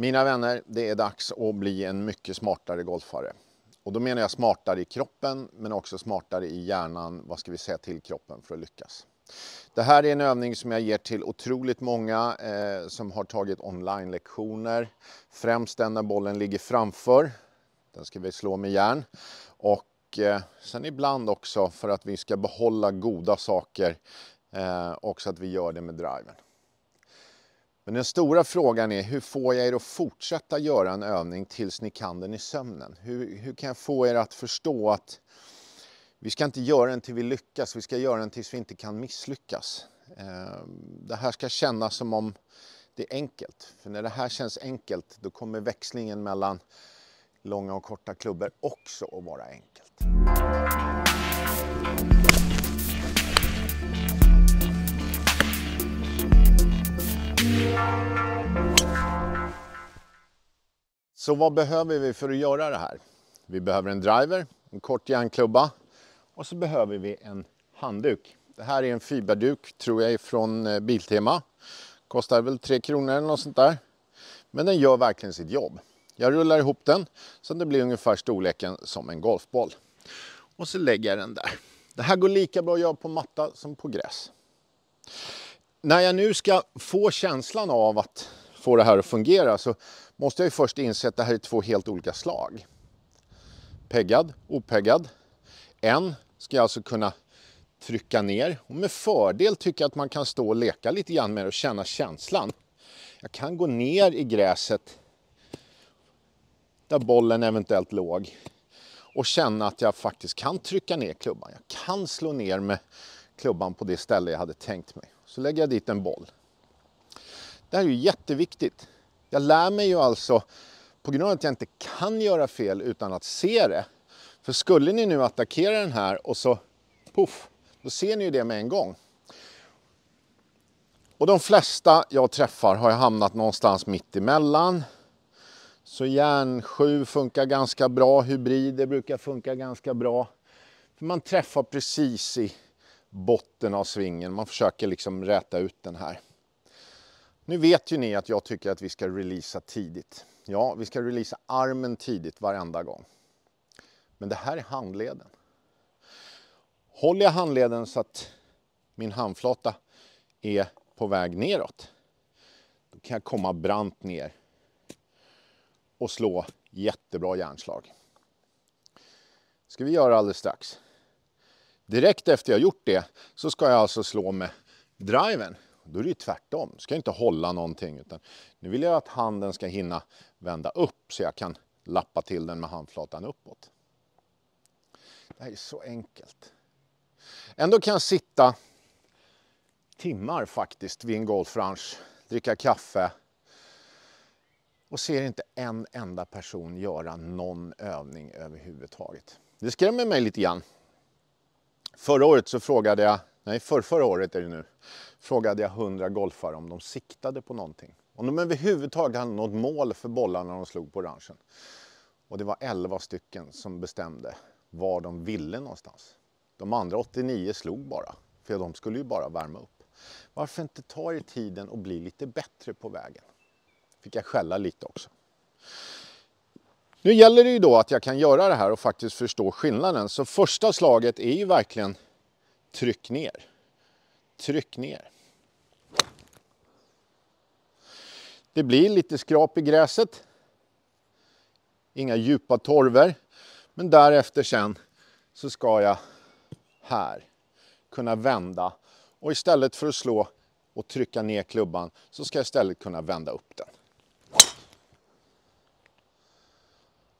Mina vänner, det är dags att bli en mycket smartare golfare. Och då menar jag smartare i kroppen, men också smartare i hjärnan. Vad ska vi säga till kroppen för att lyckas? Det här är en övning som jag ger till otroligt många eh, som har tagit online-lektioner. Främst den när bollen ligger framför. Den ska vi slå med järn. Och eh, sen ibland också för att vi ska behålla goda saker eh, och att vi gör det med driven. Men den stora frågan är hur får jag er att fortsätta göra en övning tills ni kan den i sömnen? Hur, hur kan jag få er att förstå att vi ska inte göra den till vi lyckas, vi ska göra den tills vi inte kan misslyckas. Ehm, det här ska kännas som om det är enkelt. För när det här känns enkelt, då kommer växlingen mellan långa och korta klubbor också att vara enkelt. Så vad behöver vi för att göra det här? Vi behöver en driver, en kort järnklubba och så behöver vi en handduk. Det här är en fiberduk tror jag från eh, Biltema. Kostar väl 3 kronor eller något sånt där. Men den gör verkligen sitt jobb. Jag rullar ihop den så att det blir ungefär storleken som en golfboll. Och så lägger jag den där. Det här går lika bra att göra på matta som på gräs. När jag nu ska få känslan av att få det här att fungera så måste jag ju först inse att det här är två helt olika slag. Peggad, opeggad. En ska jag alltså kunna trycka ner och med fördel tycker jag att man kan stå och leka lite grann med det och känna känslan. Jag kan gå ner i gräset där bollen eventuellt låg och känna att jag faktiskt kan trycka ner klubban. Jag kan slå ner med klubban på det ställe jag hade tänkt mig. Så lägger jag dit en boll. Det här är ju jätteviktigt. Jag lär mig ju alltså på grund av att jag inte kan göra fel utan att se det. För skulle ni nu attackera den här och så poff, då ser ni ju det med en gång. Och de flesta jag träffar har jag hamnat någonstans mitt emellan. Så järn 7 funkar ganska bra, hybrider brukar funka ganska bra. För man träffar precis i botten av svingen, man försöker liksom räta ut den här. Nu vet ju ni att jag tycker att vi ska releasa tidigt. Ja, vi ska releasa armen tidigt varenda gång. Men det här är handleden. Håller jag handleden så att min handflata är på väg neråt, då kan jag komma brant ner och slå jättebra järnslag. Det ska vi göra alldeles strax. Direkt efter jag gjort det så ska jag alltså slå med driven då är det ju tvärtom. Du ska inte hålla någonting utan nu vill jag att handen ska hinna vända upp så jag kan lappa till den med handflatan uppåt. Det här är så enkelt. Ändå kan jag sitta timmar faktiskt vid en golfranch, dricka kaffe och ser inte en enda person göra någon övning överhuvudtaget. Det skrämmer mig lite grann. Förra året så frågade jag, nej för förra året är det nu, frågade jag 100 golfare om de siktade på någonting. Om de överhuvudtaget hade något mål för bollarna de slog på ranchen. Och det var 11 stycken som bestämde var de ville någonstans. De andra 89 slog bara, för de skulle ju bara värma upp. Varför inte ta er tiden och bli lite bättre på vägen? Fick jag skälla lite också. Nu gäller det ju då att jag kan göra det här och faktiskt förstå skillnaden. Så första slaget är ju verkligen tryck ner. Tryck ner. Det blir lite skrap i gräset. Inga djupa torver. Men därefter sen så ska jag här kunna vända. Och istället för att slå och trycka ner klubban så ska jag istället kunna vända upp den.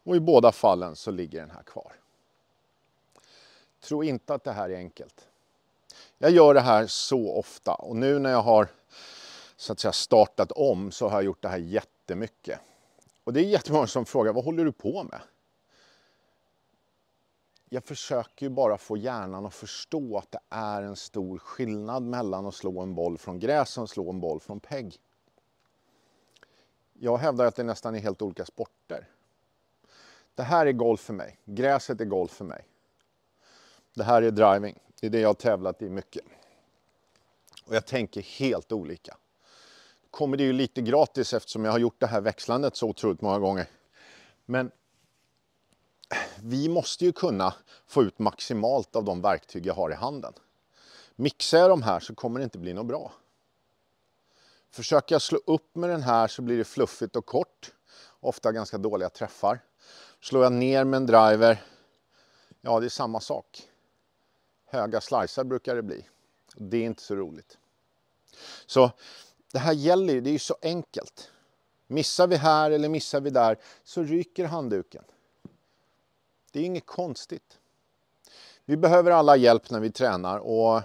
Och i båda fallen så ligger den här kvar. Tro inte att det här är enkelt. Jag gör det här så ofta och nu när jag har så att säga startat om så har jag gjort det här jättemycket. Och det är jättemånga som frågar, vad håller du på med? Jag försöker ju bara få hjärnan att förstå att det är en stor skillnad mellan att slå en boll från gräs och att slå en boll från pegg. Jag hävdar att det nästan är helt olika sporter. Det här är golf för mig. Gräset är golf för mig. Det här är driving. Det är det jag har tävlat i mycket. Och jag tänker helt olika. kommer det ju lite gratis eftersom jag har gjort det här växlandet så otroligt många gånger. Men vi måste ju kunna få ut maximalt av de verktyg jag har i handen. Mixar jag de här så kommer det inte bli något bra. Försöker jag slå upp med den här så blir det fluffigt och kort. Ofta ganska dåliga träffar. Slår jag ner med en driver, ja det är samma sak höga slicer brukar det bli. Det är inte så roligt. Så det här gäller ju, det är ju så enkelt. Missar vi här eller missar vi där så ryker handduken. Det är inget konstigt. Vi behöver alla hjälp när vi tränar och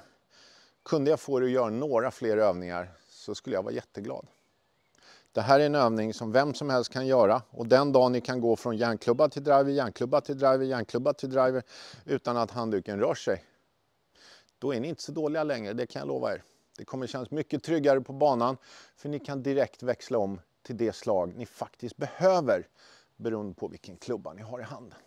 kunde jag få dig att göra några fler övningar så skulle jag vara jätteglad. Det här är en övning som vem som helst kan göra och den dagen ni kan gå från järnklubba till driver, järnklubba till driver, järnklubba till driver utan att handduken rör sig, då är ni inte så dåliga längre, det kan jag lova er. Det kommer kännas mycket tryggare på banan för ni kan direkt växla om till det slag ni faktiskt behöver beroende på vilken klubba ni har i handen.